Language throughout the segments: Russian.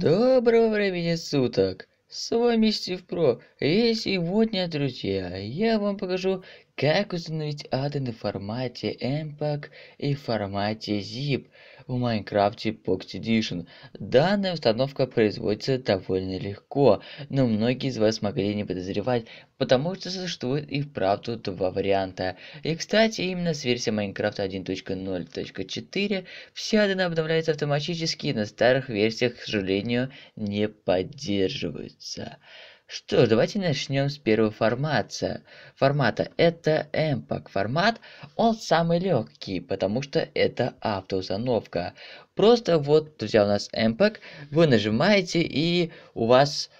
Доброго времени суток! С вами Стив Про, и сегодня, друзья, я вам покажу, как установить аддоны в формате MPEG и в формате ZIP в Minecraft Pocket Edition. Данная установка производится довольно легко, но многие из вас могли не подозревать, потому что существует и вправду два варианта. И кстати, именно с версии Minecraft 1.0.4 все данная обновляется автоматически и на старых версиях, к сожалению, не поддерживается. Что ж, давайте начнем с первого формата. Формата это MPEG формат, он самый легкий, потому что это автоустановка. Просто вот, друзья, у нас MPEG, вы нажимаете и у вас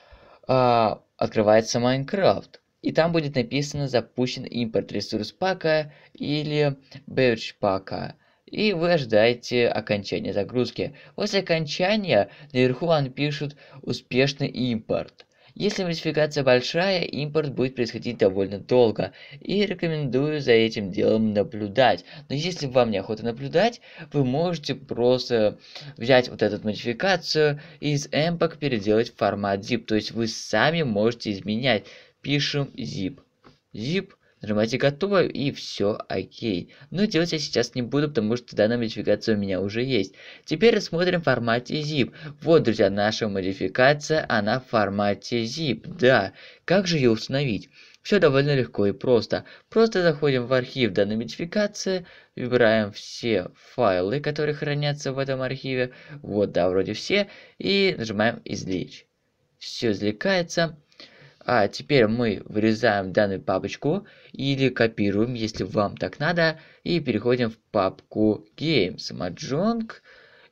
э, открывается Minecraft. И там будет написано запущен импорт ресурс пака или Beverage пака и вы ожидаете окончания загрузки. После окончания наверху вам пишут «Успешный импорт». Если модификация большая, импорт будет происходить довольно долго, и рекомендую за этим делом наблюдать. Но если вам неохота наблюдать, вы можете просто взять вот эту модификацию и из MPEG переделать в формат zip, то есть вы сами можете изменять. Пишем zip. Zip Нажимаете «Готово» и все, окей. Но делать я сейчас не буду, потому что данная модификация у меня уже есть. Теперь рассмотрим в формате zip. Вот, друзья, наша модификация, она в формате zip, да. Как же ее установить? Все довольно легко и просто. Просто заходим в архив данной модификации, выбираем все файлы, которые хранятся в этом архиве. Вот, да, вроде все. И нажимаем «Извлечь». Все извлекается. А теперь мы вырезаем данную папочку или копируем, если вам так надо, и переходим в папку Games, Mahjong.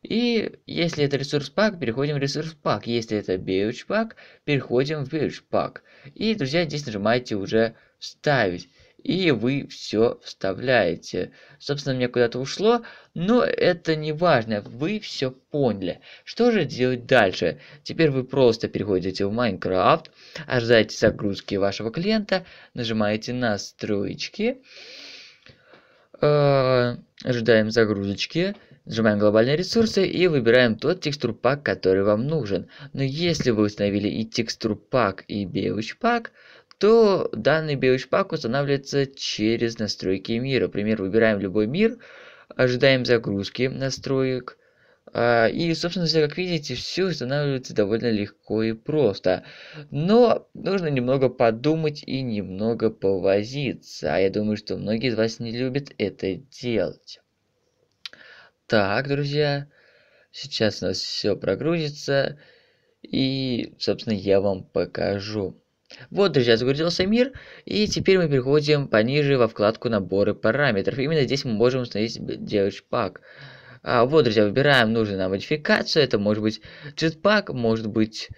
И если это ресурс пак, переходим в ресурс пак. Если это Beach пак, переходим в Beach пак. И, друзья, здесь нажимаете уже «Вставить» и вы все вставляете. Собственно, мне куда-то ушло, но это не важно, вы все поняли. Что же делать дальше? Теперь вы просто переходите в Minecraft, ожидаете загрузки вашего клиента, нажимаете настройки, э, ожидаем загрузочки, Нажимаем глобальные ресурсы и выбираем тот текстур пак, который вам нужен. Но если вы установили и текстур пак, и белыч пак, то данный белый шпак устанавливается через настройки мира. Например, выбираем любой мир, ожидаем загрузки настроек. А, и, собственно, как видите, все устанавливается довольно легко и просто. Но нужно немного подумать и немного повозиться. А я думаю, что многие из вас не любят это делать. Так, друзья, сейчас у нас все прогрузится. И, собственно, я вам покажу. Вот, друзья, загрузился мир, и теперь мы переходим пониже во вкладку «Наборы параметров». Именно здесь мы можем установить джетпак. А, вот, друзья, выбираем нужную нам модификацию. Это может быть джетпак, может быть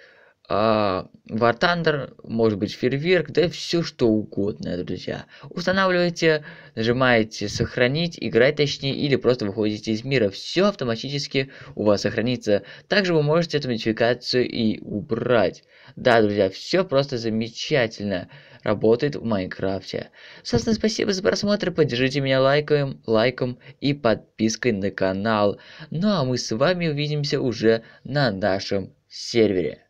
а, War Thunder, может быть фейерверк, да все что угодно, друзья. Устанавливаете, нажимаете сохранить, играть точнее, или просто выходите из мира. Все автоматически у вас сохранится. Также вы можете эту модификацию и убрать. Да, друзья, все просто замечательно работает в Майнкрафте. Собственно, спасибо за просмотр, поддержите меня лайком, лайком и подпиской на канал. Ну а мы с вами увидимся уже на нашем сервере.